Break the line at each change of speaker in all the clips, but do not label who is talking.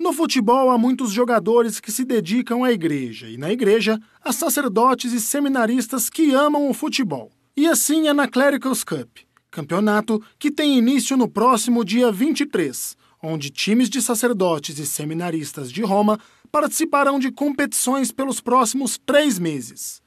No futebol, há muitos jogadores que se dedicam à igreja, e na igreja, há sacerdotes e seminaristas que amam o futebol. E assim é na Clericals Cup, campeonato que tem início no próximo dia 23, onde times de sacerdotes e seminaristas de Roma participarão de competições pelos próximos três meses.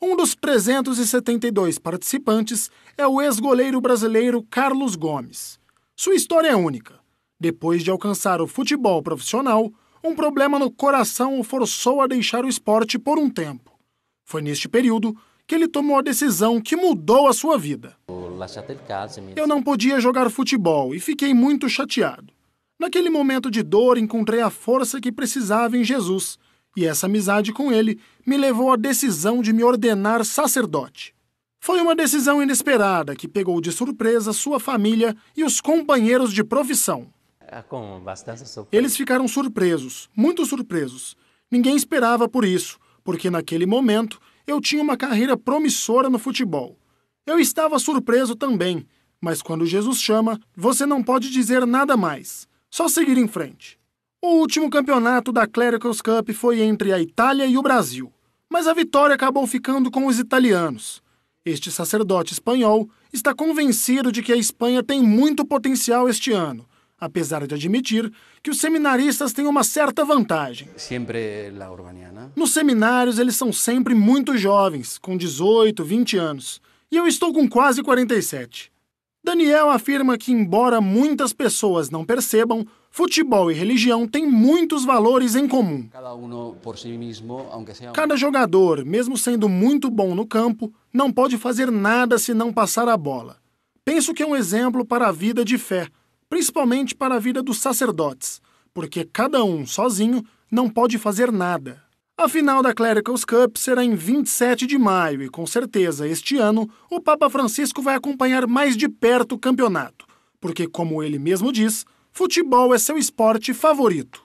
Um dos 372 participantes é o ex-goleiro brasileiro Carlos Gomes. Sua história é única depois de alcançar o futebol profissional, um problema no coração o forçou a deixar o esporte por um tempo. Foi neste período que ele tomou a decisão que mudou a sua vida. Eu não podia jogar futebol e fiquei muito chateado. Naquele momento de dor, encontrei a força que precisava em Jesus, e essa amizade com ele me levou à decisão de me ordenar sacerdote. Foi uma decisão inesperada que pegou de surpresa sua família e os companheiros de profissão. Ah, com bastante surpresa. Eles ficaram surpresos, muito surpresos. Ninguém esperava por isso, porque naquele momento eu tinha uma carreira promissora no futebol. Eu estava surpreso também, mas quando Jesus chama, você não pode dizer nada mais, só seguir em frente. O último campeonato da Clericals Cup foi entre a Itália e o Brasil, mas a vitória acabou ficando com os italianos. Este sacerdote espanhol está convencido de que a Espanha tem muito potencial este ano apesar de admitir que os seminaristas têm uma certa vantagem. Sempre la urbaniana. Né? Nos seminários, eles são sempre muito jovens, com 18, 20 anos. E eu estou com quase 47. Daniel afirma que, embora muitas pessoas não percebam, futebol e religião têm muitos valores em comum. Cada jogador, mesmo sendo muito bom no campo, não pode fazer nada se não passar a bola. Penso que é um exemplo para a vida de fé principalmente para a vida dos sacerdotes, porque cada um sozinho não pode fazer nada. A final da Clericals Cup será em 27 de maio e, com certeza, este ano o Papa Francisco vai acompanhar mais de perto o campeonato, porque, como ele mesmo diz, futebol é seu esporte favorito.